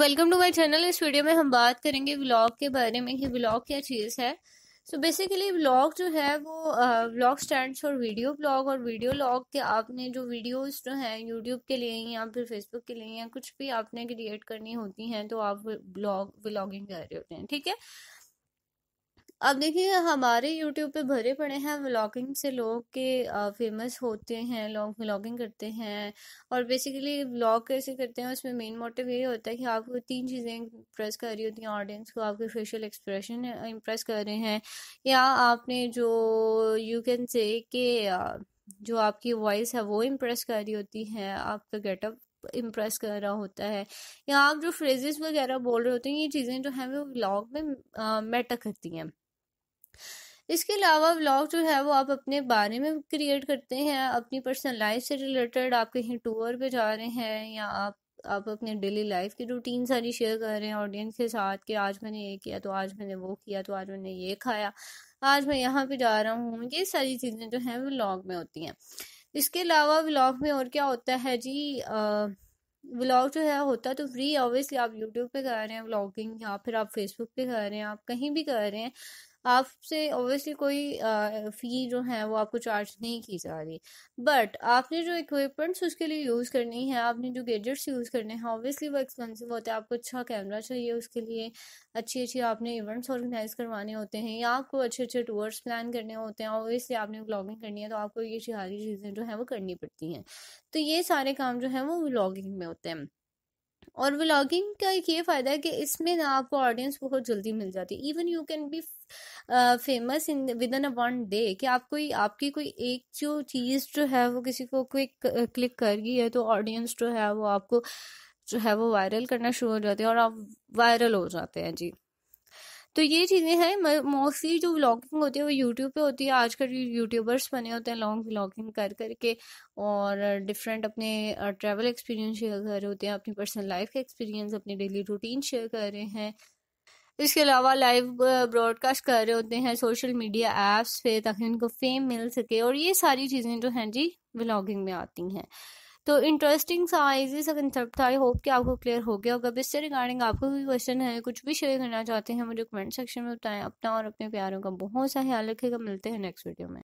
welcome to my channel इस video में हम बात करेंगे व्लॉग के बारे में कि व्लॉग क्या चीज़ है सो बेसिकली व्लॉग जो है वो व्लॉग स्टैंड और वीडियो ब्लॉग और वीडियो लॉग के आपने जो वीडियोस जो हैं यूट्यूब के लिए या फिर फेसबुक के लिए या कुछ भी आपने क्रिएट करनी होती हैं तो आप ब्लॉग व्लॉगिंग कर रहे होते हैं ठीक है अब देखिए हमारे यूट्यूब पे भरे पड़े हैं व्लॉगिंग से लोग के फेमस होते हैं लोग व्लॉगिंग करते हैं और बेसिकली व्लॉग कैसे करते हैं उसमें मेन मोटिव ये होता है कि आपको तीन चीज़ें इम्प्रेस कर रही होती हैं ऑडियंस को आपके फेशियल एक्सप्रेशन इम्प्रेस कर रहे हैं या आपने जो यू कैन से कि जो आपकी वॉइस है वो इम्प्रेस कर रही होती है आपका गेटअप इम्प्रेस कर रहा होता है या आप जो फ्रेजेस वगैरह बोल रहे होते हैं ये चीज़ें जो हैं वो व्लॉग में मैटर करती हैं इसके अलावा व्लॉग जो है वो आप अपने बारे में क्रिएट करते हैं अपनी पर्सनल लाइफ से रिलेटेड आप कहीं टूर पे जा रहे हैं या आप आप अपने डेली लाइफ की रूटीन सारी शेयर कर रहे हैं ऑडियंस के साथ कि आज मैंने ये किया तो आज मैंने वो किया तो आज मैंने ये खाया आज मैं यहाँ पे जा रहा हूँ ये सारी चीज़ें जो हैं व्लॉग में होती हैं इसके अलावा व्लॉग में और क्या होता है जी व्लॉग जो है होता तो फ्री ऑब्वियसली आप यूट्यूब पे कर रहे हैं व्लॉगिंग या फिर आप फेसबुक पे कर रहे हैं आप कहीं भी कर रहे हैं आपसे ऑब्वियसली कोई फ़ी जो है वो आपको चार्ज नहीं की जा रही बट आपने जो इक्विपमेंट्स उसके लिए यूज़ करनी है आपने जो गैजेट्स यूज़ करने हैं ऑब्वियसली वो एक्सपेंसिव होते हैं आपको अच्छा कैमरा चाहिए उसके लिए अच्छी अच्छी आपने इवेंट्स ऑर्गेनाइज करवाने होते हैं या आपको अच्छे अच्छे टूर्स प्लान करने होते हैं ऑब्वियसली आपने ब्लॉगिंग करनी है तो आपको ये सारी चीज़ें जो है वो करनी पड़ती हैं तो ये सारे काम जो है वो ब्लॉगिंग में होते हैं और व्लॉगिंग का एक ये फ़ायदा है कि इसमें ना आपको ऑडियंस बहुत जल्दी मिल जाती है even you can be famous in with in a one day कि आप कोई आपकी कोई एक जो चीज़ जो है वो किसी को क्विक क्लिक कर गई है तो ऑडियंस जो है वो आपको जो है वो वायरल करना शुरू हो जाती है और आप वायरल हो जाते हैं जी तो ये चीज़ें हैं मोस्टली जो व्लॉगिंग होती है वो यूट्यूब पे होती है आजकल यूट्यूबर्स बने होते हैं लॉन्ग व्लॉगिंग कर करके और डिफरेंट अपने ट्रैवल एक्सपीरियंस शेयर कर रहे होते हैं अपनी पर्सनल लाइफ का एक्सपीरियंस अपनी डेली रूटीन शेयर कर रहे हैं इसके अलावा लाइव ब्रॉडकास्ट कर रहे होते हैं सोशल मीडिया ऐप्स पे ताकि उनको फेम मिल सके और ये सारी चीज़ें जो हैं जी व्लॉगिंग में आती हैं तो इंटरेस्टिंग सा इजी सा कंसेप्ट था आई होप कि आपको क्लियर हो गया होगा इससे रिगार्डिंग आपको भी क्वेश्चन है कुछ भी शेयर करना चाहते हैं मुझे कमेंट सेक्शन में बताएं अपना और अपने प्यारों का बहुत सा ख्याल रखेगा मिलते हैं नेक्स्ट वीडियो में